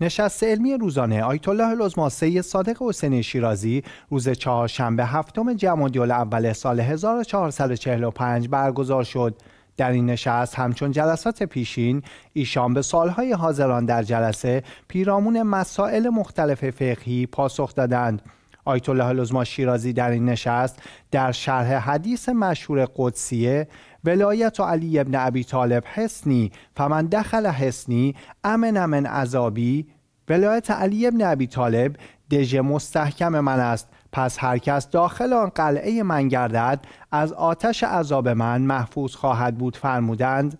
نشست علمی روزانه آیت الله العظما صادق حسین شیرازی روز چهارشنبه هفتم جمادی اول سال 1445 برگزار شد در این نشست همچون جلسات پیشین ایشان به سالهای حاضران در جلسه پیرامون مسائل مختلف فقهی پاسخ دادند آیت الله شیرازی در این نشست در شرح حدیث مشهور قدسیه ولایت علی ابن ابی طالب حسنی فمن دخل حسنی امن من عذابی ولایت علی ابن ابی طالب دژ مستحکم من است پس هر کس داخل آن قلعه من گردد از آتش عذاب من محفوظ خواهد بود فرمودند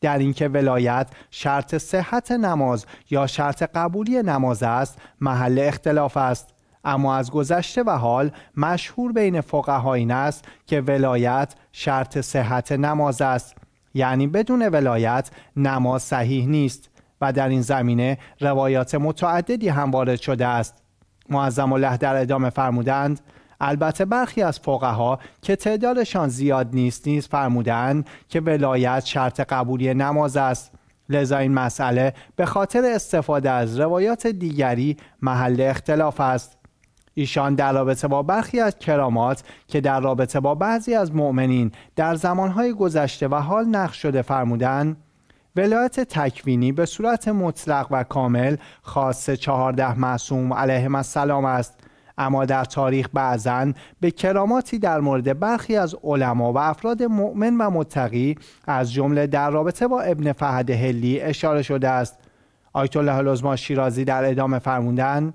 در اینکه ولایت شرط صحت نماز یا شرط قبولی نماز است محل اختلاف است اما از گذشته و حال مشهور بین فقها این است که ولایت شرط صحت نماز است یعنی بدون ولایت نماز صحیح نیست و در این زمینه روایات متعددی هم وارد شده است معظم الله در ادامه فرمودند البته برخی از فقها که تعدادشان زیاد نیست نیز فرمودند که ولایت شرط قبولی نماز است لذا این مسئله به خاطر استفاده از روایات دیگری محل اختلاف است ایشان در رابطه با برخی از کرامات که در رابطه با بعضی از مؤمنین در زمانهای گذشته و حال نقش شده فرمودن ولایت تکوینی به صورت مطلق و کامل خاص چهارده معصوم علیه السلام است اما در تاریخ بعضا به کراماتی در مورد برخی از علما و افراد مؤمن و متقی از جمله در رابطه با ابن فهد هلی اشاره شده است آیت الله العظما شیرازی در ادامه فرمودند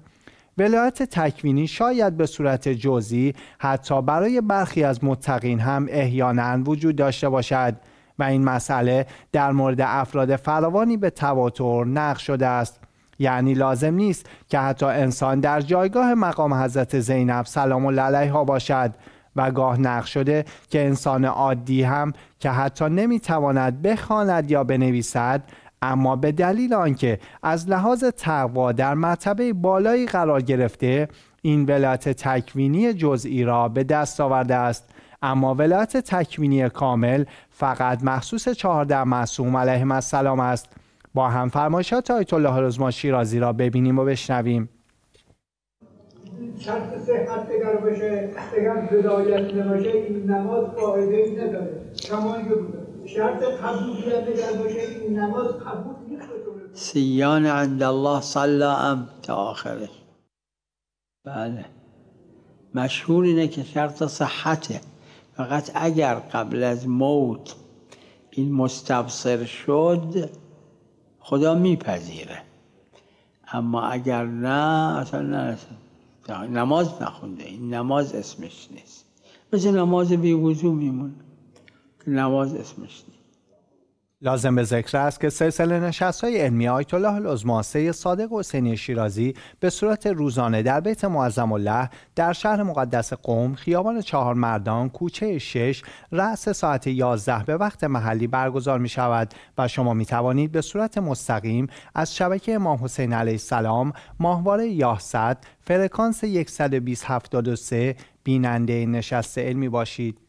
ولایت تکوینی شاید به صورت جزئی حتی برای برخی از متقین هم احیانا وجود داشته باشد و این مسئله در مورد افراد فراوانی به تواتر نقش شده است یعنی لازم نیست که حتی انسان در جایگاه مقام حضرت زینب سلام الله ها باشد و گاه نقش شده که انسان عادی هم که حتی نمیتواند بخواند یا بنویسد اما به دلیل آنکه از لحاظ تقوا در مرتبه بالایی قرار گرفته این ولایت تکوینی جزئی را به دست آورده است اما ولایت تکوینی کامل فقط مخصوص چهارده معصوم علیهم السلام است با هم فرمایشات آیت الله رزما شیرازی را ببینیم و بشنویم شرط صحت اگر بشه اگر بدایت نباشه این نماز فایده نداره کمانی که بوده شرط این نماز قبول نیست سیان عند الله صلا ام تا آخرش بله مشهور اینه که شرط صحته فقط اگر قبل از موت این مستبصر شد خدا میپذیره اما اگر نه اصلا نه نماز نخونده این نماز اسمش نیست مثل نماز بی میمونه نواز اسمش لازم به ذکر است که سلسله نشست های علمی آیت الله صادق حسینی شیرازی به صورت روزانه در بیت معظم الله در شهر مقدس قوم خیابان چهار مردان کوچه شش رأس ساعت 11 به وقت محلی برگزار می شود و شما می توانید به صورت مستقیم از شبکه امام حسین علیه السلام ماهواره یاهصد فرکانس 12073 بیننده نشست علمی باشید